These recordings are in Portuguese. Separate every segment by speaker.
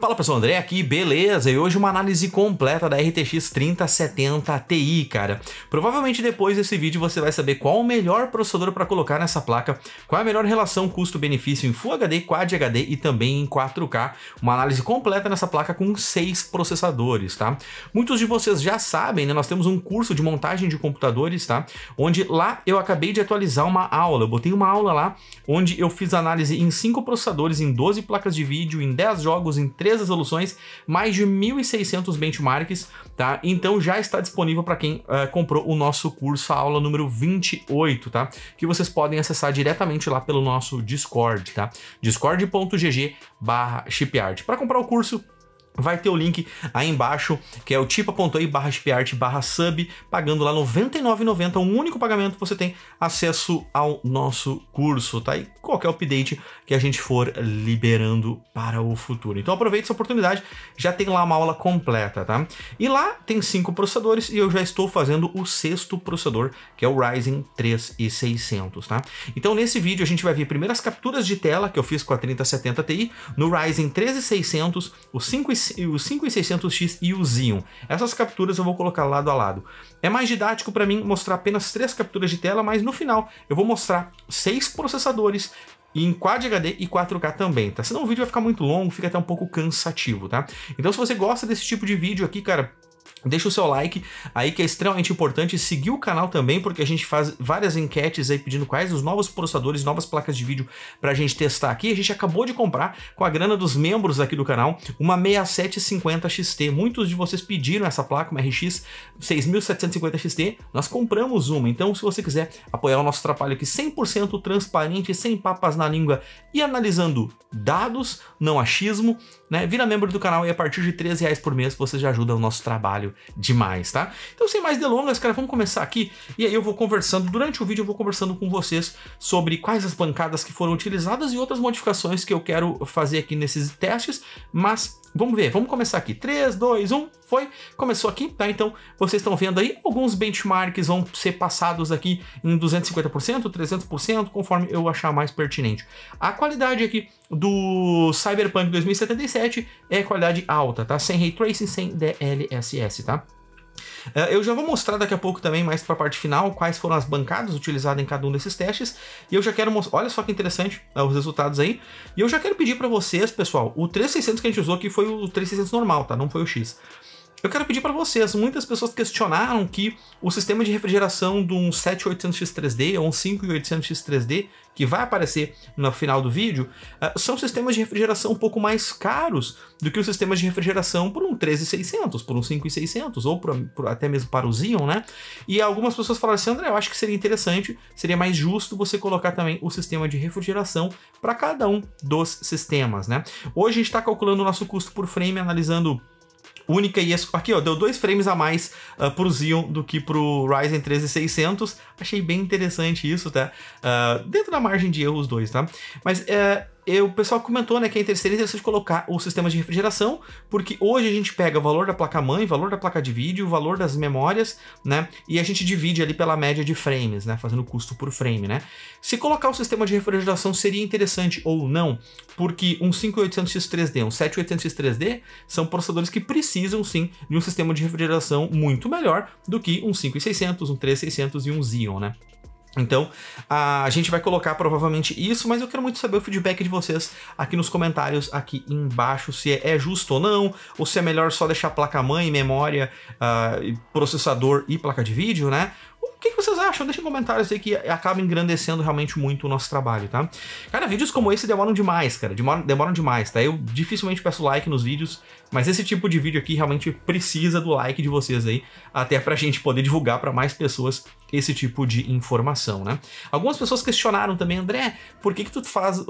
Speaker 1: Fala pessoal, André aqui, beleza? E hoje uma análise completa da RTX 3070 Ti, cara. Provavelmente depois desse vídeo você vai saber qual o melhor processador para colocar nessa placa, qual é a melhor relação custo-benefício em Full HD, Quad HD e também em 4K. Uma análise completa nessa placa com seis processadores, tá? Muitos de vocês já sabem, né? Nós temos um curso de montagem de computadores, tá? Onde lá eu acabei de atualizar uma aula, eu botei uma aula lá onde eu fiz análise em cinco processadores, em 12 placas de vídeo, em 10 jogos, em 3 três resoluções, mais de 1.600 benchmarks, tá? Então já está disponível para quem uh, comprou o nosso curso, a aula número 28, tá? Que vocês podem acessar diretamente lá pelo nosso Discord, tá? discord.gg/shipyard. Para comprar o curso, Vai ter o link aí embaixo, que é o tipa.ai barra barra sub, pagando lá R$ 99,90, um único pagamento você tem acesso ao nosso curso, tá? E qualquer update que a gente for liberando para o futuro. Então aproveite essa oportunidade, já tem lá uma aula completa, tá? E lá tem cinco processadores e eu já estou fazendo o sexto processador, que é o Ryzen 3 e 600, tá? Então nesse vídeo a gente vai ver primeiras capturas de tela que eu fiz com a 3070 Ti, no Ryzen 13600, o 5 e o 5600X e o Xeon. Essas capturas eu vou colocar lado a lado. É mais didático para mim mostrar apenas três capturas de tela, mas no final eu vou mostrar seis processadores em Quad HD e 4K também, tá? Senão o vídeo vai ficar muito longo, fica até um pouco cansativo, tá? Então se você gosta desse tipo de vídeo aqui, cara, Deixa o seu like aí que é extremamente importante. Seguir o canal também, porque a gente faz várias enquetes aí pedindo quais os novos processadores, novas placas de vídeo para a gente testar aqui. A gente acabou de comprar com a grana dos membros aqui do canal uma 6750 XT. Muitos de vocês pediram essa placa, uma RX 6750 XT. Nós compramos uma, então se você quiser apoiar o nosso trabalho aqui 100% transparente, sem papas na língua e analisando dados, não achismo, né? Vira membro do canal e a partir de 13 reais por mês você já ajuda o nosso trabalho demais, tá? Então, sem mais delongas, cara, vamos começar aqui e aí eu vou conversando, durante o vídeo eu vou conversando com vocês sobre quais as bancadas que foram utilizadas e outras modificações que eu quero fazer aqui nesses testes, mas Vamos ver, vamos começar aqui. 3, 2, 1, foi. Começou aqui, tá? Então, vocês estão vendo aí, alguns benchmarks vão ser passados aqui em 250%, 300%, conforme eu achar mais pertinente. A qualidade aqui do Cyberpunk 2077 é qualidade alta, tá? Sem Ray Tracing, sem DLSS, tá? Ah, eu já vou mostrar daqui a pouco também, mais para a parte final, quais foram as bancadas utilizadas em cada um desses testes. E eu já quero mostrar, olha só que interessante ah, os resultados aí. E eu já quero pedir para vocês, pessoal, o 3600 que a gente usou aqui foi o 3600 normal, tá? Não foi o X. Eu quero pedir para vocês, muitas pessoas questionaram que o sistema de refrigeração de um 7800X3D ou um 5800X3D, que vai aparecer no final do vídeo, ah, são sistemas de refrigeração um pouco mais caros do que os sistemas de refrigeração por um 13600, por um 5600 ou por, por, até mesmo para o Xeon, né? E algumas pessoas falaram assim, André, eu acho que seria interessante, seria mais justo você colocar também o sistema de refrigeração para cada um dos sistemas, né? Hoje a gente está calculando o nosso custo por frame, analisando única e esse aqui, ó, deu dois frames a mais uh, pro Xeon do que pro Ryzen 13600. Achei bem interessante isso, tá? Uh, dentro da margem de erro os dois, tá? Mas é e o pessoal comentou, né, que seria é interessante colocar o sistema de refrigeração, porque hoje a gente pega o valor da placa-mãe, o valor da placa de vídeo, o valor das memórias, né, e a gente divide ali pela média de frames, né, fazendo custo por frame, né. Se colocar o sistema de refrigeração seria interessante ou não, porque um 5800X3D, um 7800X3D são processadores que precisam sim de um sistema de refrigeração muito melhor do que um 5600, um 3600 e um Xeon, né. Então, a gente vai colocar provavelmente isso, mas eu quero muito saber o feedback de vocês aqui nos comentários, aqui embaixo, se é, é justo ou não, ou se é melhor só deixar placa-mãe, memória, uh, processador e placa de vídeo, né? O que, vocês acham? Deixem comentários aí que acaba engrandecendo realmente muito o nosso trabalho, tá? Cara, vídeos como esse demoram demais, cara. Demoram, demoram demais, tá? Eu dificilmente peço like nos vídeos, mas esse tipo de vídeo aqui realmente precisa do like de vocês aí, até pra gente poder divulgar para mais pessoas esse tipo de informação, né? Algumas pessoas questionaram também, André, por que que tu faz...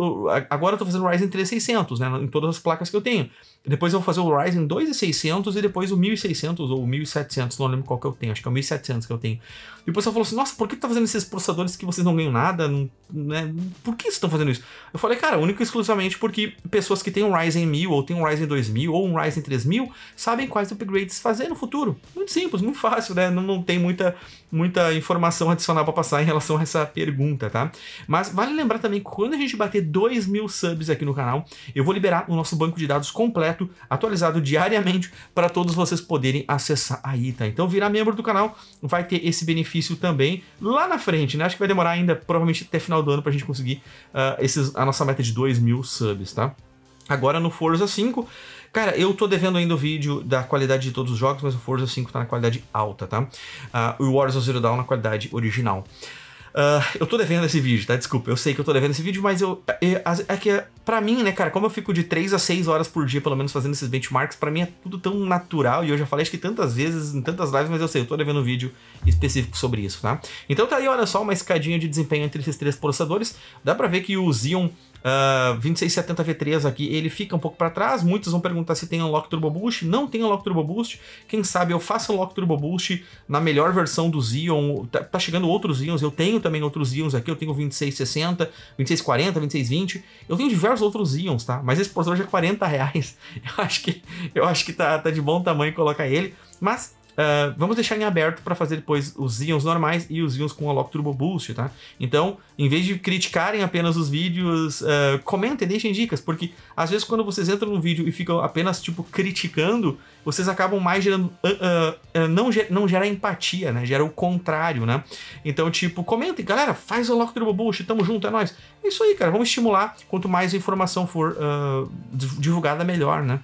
Speaker 1: Agora eu tô fazendo o Ryzen 3600, né? Em todas as placas que eu tenho. Depois eu vou fazer o Ryzen 2600 e depois o 1600 ou 1700, não lembro qual que eu tenho. Acho que é o 1700 que eu tenho. E o pessoal falou assim, nossa, por que tu tá fazendo esses processadores que vocês não ganham nada? Não, né? Por que vocês estão fazendo isso? Eu falei, cara, único e exclusivamente porque pessoas que têm um Ryzen 1000 ou têm um Ryzen 2000 ou um Ryzen 3000 sabem quais upgrades fazer no futuro. Muito simples, muito fácil, né? Não, não tem muita, muita informação informação adicional para passar em relação a essa pergunta, tá? Mas vale lembrar também que quando a gente bater 2 mil subs aqui no canal, eu vou liberar o nosso banco de dados completo, atualizado diariamente, para todos vocês poderem acessar aí, tá? Então virar membro do canal vai ter esse benefício também lá na frente, né? Acho que vai demorar ainda, provavelmente até final do ano, para a gente conseguir uh, esses, a nossa meta de 2 mil subs, tá? Agora no Forza 5, Cara, eu tô devendo ainda o vídeo da qualidade de todos os jogos, mas o Forza 5 tá na qualidade alta, tá? Uh, o Warzone Zero Dawn na qualidade original. Uh, eu tô devendo esse vídeo, tá? Desculpa, eu sei que eu tô devendo esse vídeo, mas eu. É, é que pra mim, né, cara, como eu fico de 3 a 6 horas por dia, pelo menos, fazendo esses benchmarks, pra mim é tudo tão natural e eu já falei acho que tantas vezes em tantas lives, mas eu sei, eu tô devendo um vídeo específico sobre isso, tá? Então tá aí, olha só, uma escadinha de desempenho entre esses três processadores. Dá pra ver que o Xeon 2670 ah, V3 aqui, ele fica um pouco para trás. Muitos vão perguntar se tem unlock turbo boost. Não tem unlock turbo boost. Quem sabe eu faço unlock turbo boost na melhor versão do Xeon. Tá, tá chegando outros Xeons. Eu tenho também outros Xeons aqui. Eu tenho 2660, 2640, 2620. Eu tenho diversos outros Xeons, tá? Mas esse portador já é 40 reais. Eu acho que, eu acho que tá, tá de bom tamanho colocar ele. Mas ah, vamos deixar em aberto para fazer depois os íons normais e os íons com o Alok Turbo Boost, tá? Então, em vez de criticarem apenas os vídeos, uh, comentem, deixem dicas, porque às vezes quando vocês entram no vídeo e ficam apenas, tipo, criticando, vocês acabam mais gerando... Uh, não, gera, não gera empatia, né? Gera o contrário, né? Então, tipo, comentem, galera, faz o Alok Turbo Boost, tamo junto, é nóis. É isso aí, cara, vamos estimular, quanto mais informação for divulgada, melhor, né?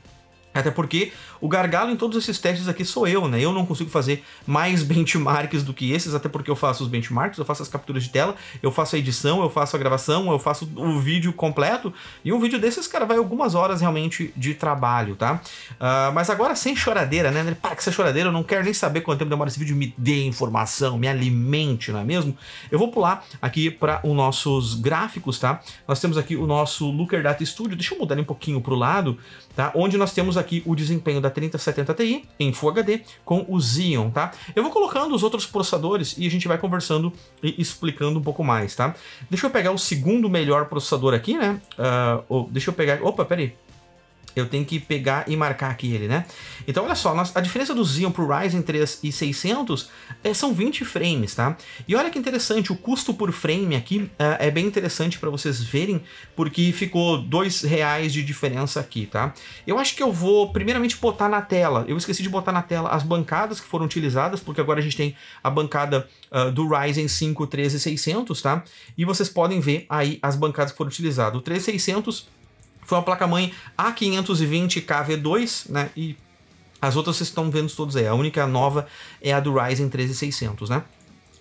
Speaker 1: Até porque o gargalo em todos esses testes aqui sou eu, né? Eu não consigo fazer mais benchmarks do que esses, até porque eu faço os benchmarks, eu faço as capturas de tela, eu faço a edição, eu faço a gravação, eu faço o vídeo completo. E um vídeo desses, cara, vai algumas horas realmente de trabalho, tá? Uh, mas agora sem choradeira, né? Para que essa choradeira, eu não quero nem saber quanto tempo demora esse vídeo, me dê informação, me alimente, não é mesmo? Eu vou pular aqui para os nossos gráficos, tá? Nós temos aqui o nosso Looker Data Studio, deixa eu mudar ele um pouquinho para o lado, tá? Onde nós temos aqui o desempenho da 3070 Ti em Full HD com o Xeon, tá? Eu vou colocando os outros processadores e a gente vai conversando e explicando um pouco mais, tá? Deixa eu pegar o segundo melhor processador aqui, né? Uh, deixa eu pegar... Opa, peraí. Eu tenho que pegar e marcar aqui ele, né? Então, olha só, a diferença do Xeon o Ryzen 3 e 600 é, eh, são 20 frames, tá? E olha que interessante, o custo por frame aqui é, é bem interessante para vocês verem, porque ficou dois reais de diferença aqui, tá? Eu acho que eu vou primeiramente botar na tela, eu esqueci de botar na tela as bancadas que foram utilizadas, porque agora a gente tem a bancada uh, do Ryzen 5 13600, tá? E vocês podem ver aí as bancadas que foram utilizadas. O 3600 foi uma placa-mãe A520KV2, né? E as outras vocês estão vendo todas aí. A única nova é a do Ryzen 13600, né?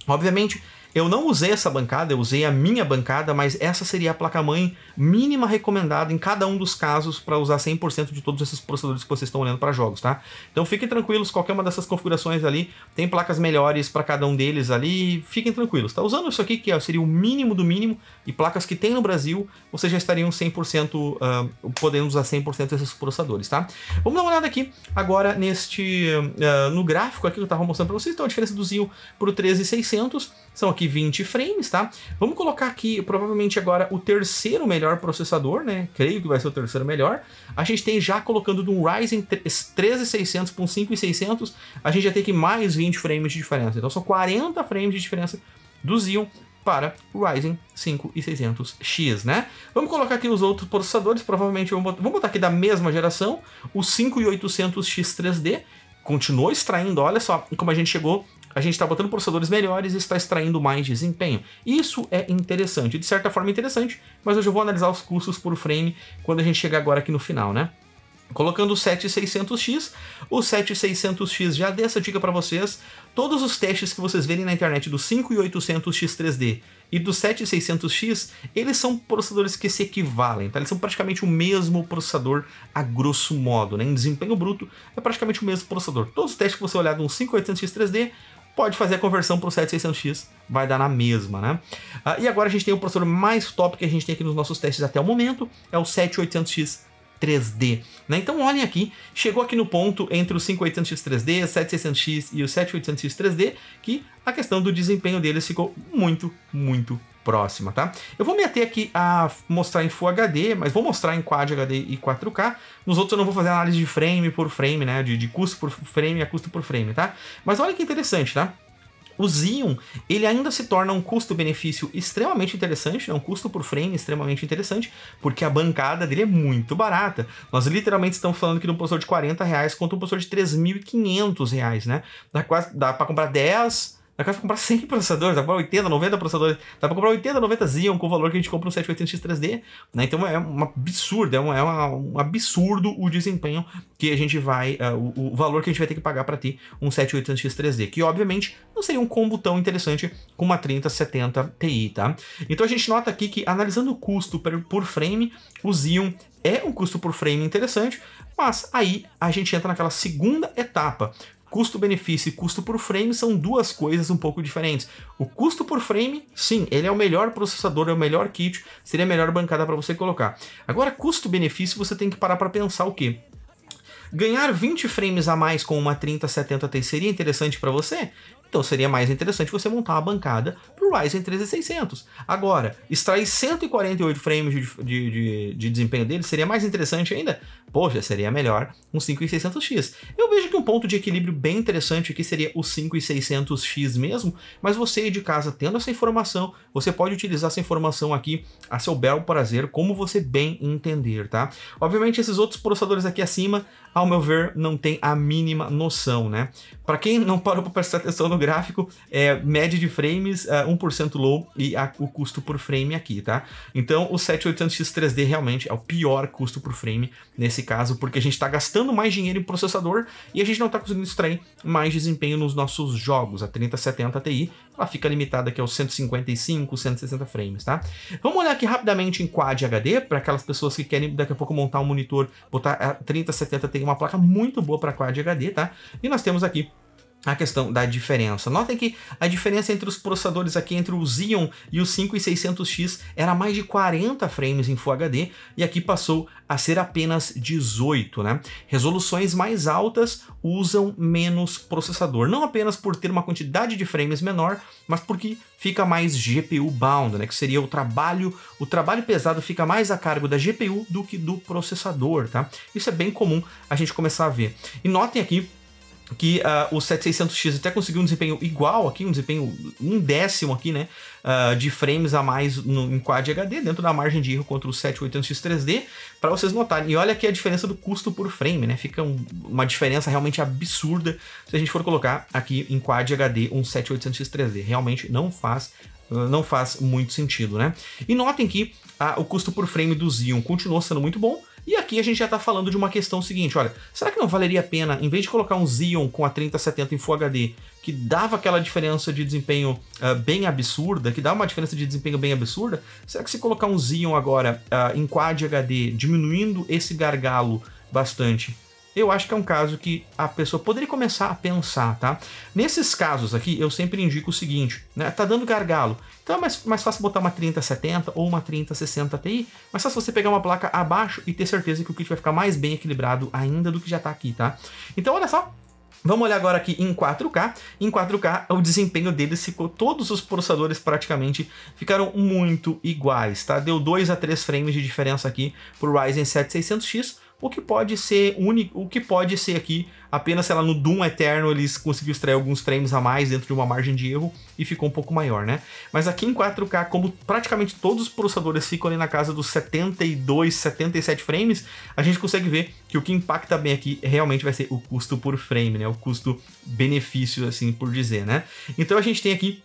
Speaker 1: Obviamente, eu não usei essa bancada, eu usei a minha bancada, mas essa seria a placa-mãe mínima recomendada em cada um dos casos para usar 100% de todos esses processadores que vocês estão olhando para jogos, tá? Então fiquem tranquilos, qualquer uma dessas configurações ali tem placas melhores para cada um deles ali, fiquem tranquilos. Tá usando isso aqui que seria o mínimo do mínimo e placas que tem no Brasil, vocês já estariam 100% uh, ah, podendo usar 100% desses processadores, tá? Vamos dar uma olhada aqui agora neste uh, no gráfico aqui que eu estava mostrando para vocês, então a diferença do Zio pro 13600 são aqui 20 frames, tá? Vamos colocar aqui, provavelmente agora, o terceiro melhor processador, né? Creio que vai ser o terceiro melhor. A gente tem já colocando de um Ryzen 13600 para um 5600, a gente já tem aqui mais 20 frames de diferença. Então são 40 frames de diferença do Xeon para o Ryzen 5600 x né? Vamos colocar aqui os outros processadores, provavelmente vamos botar, vamos botar aqui da mesma geração, o 5800X 3D, continua extraindo, olha só como a gente chegou a gente está botando processadores melhores e está extraindo mais desempenho. Isso é interessante, de certa forma interessante, mas eu já vou analisar os custos por frame quando a gente chegar agora aqui no final, né? Colocando o 7600X, o 7600X já dei essa dica para vocês. Todos os testes que vocês verem na internet do 5800X 3D e do 7600X, eles são processadores que se equivalem, tá? Eles são praticamente o mesmo processador a grosso modo, né? Em desempenho bruto, é praticamente o mesmo processador. Todos os testes que você olhar um 5800X 3D pode fazer a conversão para o 7600X, vai dar na mesma, né? Ah, e agora a gente tem o processador mais top que a gente tem aqui nos nossos testes até o momento, é o 7800X 3D. Né? Então olhem aqui, chegou aqui no ponto entre o 5800X 3D, 7600X e o 7800X 3D, que a questão do desempenho deles ficou muito, muito próxima, tá? Eu vou me ater aqui a mostrar em Full HD, mas vou mostrar em Quad HD e 4K. Nos outros eu não vou fazer análise de frame por frame, né? De, de custo por frame a custo por frame, tá? Mas olha que interessante, tá? O Xeon, ele ainda se torna um custo-benefício extremamente interessante, né? um custo por frame extremamente interessante, porque a bancada dele é muito barata. Nós literalmente estamos falando que de um processador de 40 reais contra um processador de 3.500 reais, né? Dá, dá para comprar 10 Dá pra comprar 100 processadores, dá pra comprar 80, 90 processadores, dá pra comprar 80, 90 Xeon com o valor que a gente compra um 780X 3D, né? Então é um absurdo, é, um, é um absurdo o desempenho que a gente vai, uh, o, o, valor que a gente vai ter que pagar para ter um 780X 3D, que obviamente não seria um combo tão interessante com uma 3070 Ti, tá? Então a gente nota aqui que analisando o custo por frame, o Xeon é um custo por frame interessante, mas aí a gente entra naquela segunda etapa, custo-benefício e custo por frame são duas coisas um pouco diferentes. O custo por frame, sim, ele é o melhor processador, é o melhor kit, seria a melhor bancada para você colocar. Agora, custo-benefício, você tem que parar para pensar o quê? Ganhar 20 frames a mais com uma 3070 Ti seria interessante para você? Então seria mais interessante você montar uma bancada para o Ryzen 3600. Agora, extrair 148 frames de, de, de, de, desempenho dele seria mais interessante ainda? Poxa, seria melhor um 5600X. Eu vejo que um ponto de equilíbrio bem interessante aqui seria o 5600X mesmo, mas você de casa tendo essa informação, você pode utilizar essa informação aqui a seu belo prazer, como você bem entender, tá? Obviamente esses outros processadores aqui acima, ao meu ver, não tem a mínima noção, né? Para quem não parou para prestar atenção no gráfico, é, média de frames, é, uh, 1% low e a, o custo por frame aqui, tá? Então o 7800X 3D realmente é o pior custo por frame nesse caso, porque a gente está gastando mais dinheiro em processador e a gente não está conseguindo extrair mais desempenho nos nossos jogos. A 3070 Ti ela fica limitada aqui aos 155, 160 frames, tá? Vamos olhar aqui rapidamente em Quad HD, para aquelas pessoas que querem daqui a pouco montar um monitor, botar a 3070 tem uma placa muito boa para Quad HD, tá? E nós temos aqui a questão da diferença. Notem que a diferença entre os processadores aqui, entre o Xeon e o 5600X, era mais de 40 frames em Full HD e aqui passou a ser apenas 18, né? Resoluções mais altas usam menos processador, não apenas por ter uma quantidade de frames menor, mas porque fica mais GPU bound, né? Que seria o trabalho, o trabalho pesado fica mais a cargo da GPU do que do processador, tá? Isso é bem comum a gente começar a ver. E notem aqui que uh, o 7600X até conseguiu um desempenho igual aqui, um desempenho um décimo aqui, né, uh, de frames a mais no, em Quad HD, dentro da margem de erro contra o 7800X 3D, para vocês notarem. E olha aqui a diferença do custo por frame, né, fica um, uma diferença realmente absurda se a gente for colocar aqui em Quad HD um 7800X 3D, realmente não faz ah, não faz muito sentido, né? E notem que o custo por frame do Xeon continuou sendo muito bom, e aqui a gente já está falando de uma questão seguinte, olha, será que não valeria a pena, em vez de colocar um Xeon com a 3070 em Full HD, que dava aquela diferença de desempenho uh, bem absurda, que dá uma diferença de desempenho bem absurda, será que se colocar um Xeon agora uh, em Quad HD, diminuindo esse gargalo bastante, eu acho que é um caso que a pessoa poderia começar a pensar, tá? Nesses casos aqui, eu sempre indico o seguinte, né? Tá dando gargalo. Então é mais, mais fácil botar uma 3070 ou uma 3060 Ti, mas só se você pegar uma placa abaixo e ter certeza que o kit vai ficar mais bem equilibrado ainda do que já tá aqui, tá? Então olha só, Vamos olhar agora aqui em 4K. Em 4K, o desempenho deles ficou. Todos os processadores praticamente ficaram muito iguais, tá? Deu 2 a 3 frames de diferença aqui pro Ryzen 7 600X, o que pode ser único, o que pode ser aqui apenas, sei lá, no Doom Eterno eles conseguiram extrair alguns frames a mais dentro de uma margem de erro e ficou um pouco maior, né? Mas aqui em 4K, como praticamente todos os processadores ficam ali na casa dos 72, 77 frames, a gente consegue ver que o que impacta bem aqui realmente vai ser o custo por frame, né? O custo benefício assim por dizer, né? Então a gente tem aqui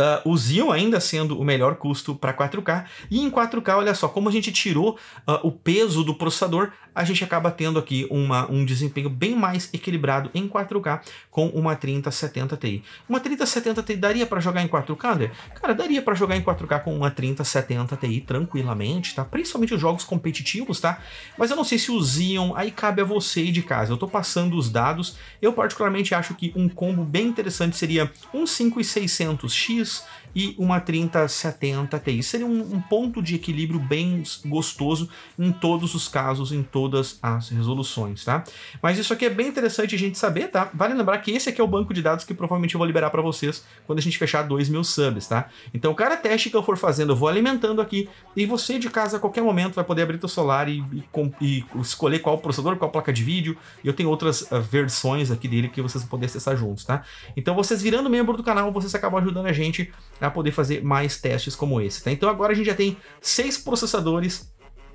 Speaker 1: uh, o Xeon ainda sendo o melhor custo para 4K. E em 4K, olha só, como a gente tirou uh, o peso do processador, a gente acaba tendo aqui uma, um desempenho bem mais equilibrado em 4K com uma 3070 Ti. Uma 3070 Ti daria para jogar em 4K, André? Cara, daria para jogar em 4K com uma 3070 Ti tranquilamente, tá? Principalmente os jogos competitivos, tá? Mas eu não sei se o Xeon, aí cabe a você aí de casa. Eu tô passando os dados. Eu particularmente acho que um combo bem interessante seria um 5600X use e uma 3070 Ti. Seria um, um, ponto de equilíbrio bem gostoso em todos os casos, em todas as resoluções, tá? Mas isso aqui é bem interessante a gente saber, tá? Vale lembrar que esse aqui é o banco de dados que provavelmente eu vou liberar para vocês quando a gente fechar 2 mil subs, tá? Então cada teste que eu for fazendo, eu vou alimentando aqui e você de casa a qualquer momento vai poder abrir teu celular e, e, e escolher qual processador, qual placa de vídeo. Eu tenho outras uh, versões aqui dele que vocês vão poder acessar juntos, tá? Então vocês virando membro do canal, vocês acabam ajudando a gente para poder fazer mais testes como esse. Tá? Então agora a gente já tem seis processadores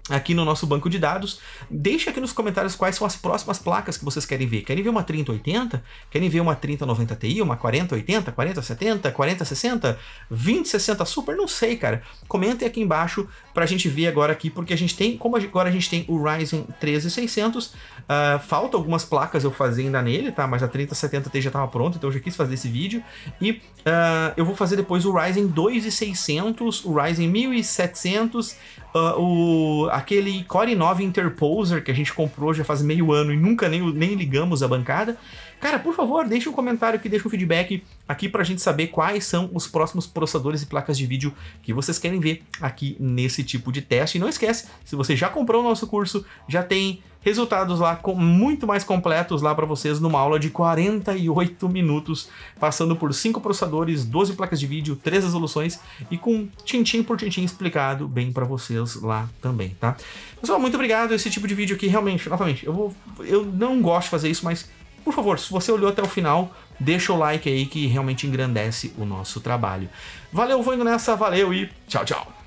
Speaker 1: aqui no nosso banco de dados. Deixa aqui nos comentários quais são as próximas placas que vocês querem ver. Querem ver uma 3080? Querem ver uma 3090 Ti? Uma 4080? 4070? 4060? 2060 Super? Não sei, cara. Comentem aqui embaixo pra gente ver agora aqui, porque a gente tem, como agora a gente tem o Ryzen 13600, uh, ah, falta algumas placas eu fazer ainda nele, tá? Mas a 3070 Ti já tava pronta, então eu já quis fazer esse vídeo. E uh, eu vou fazer depois o Ryzen 2600, o Ryzen 1700, uh, o, aquele Core 9 Interposer que a gente comprou já faz meio ano e nunca nem, nem ligamos a bancada. Cara, por favor, deixe um comentário aqui, deixe um feedback aqui para a gente saber quais são os próximos processadores e placas de vídeo que vocês querem ver aqui nesse tipo de teste. E não esquece, se você já comprou o nosso curso, já tem Resultados lá com, muito mais completos lá para vocês numa aula de 48 minutos, passando por 5 processadores, 12 placas de vídeo, 3 resoluções e com tintim por tintim explicado bem para vocês lá também, tá? Pessoal, muito obrigado. Esse tipo de vídeo aqui realmente, novamente, eu vou eu não gosto de fazer isso, mas por favor, se você olhou até o final, deixa o like aí que realmente engrandece o nosso trabalho. Valeu, vou indo nessa, valeu e tchau, tchau.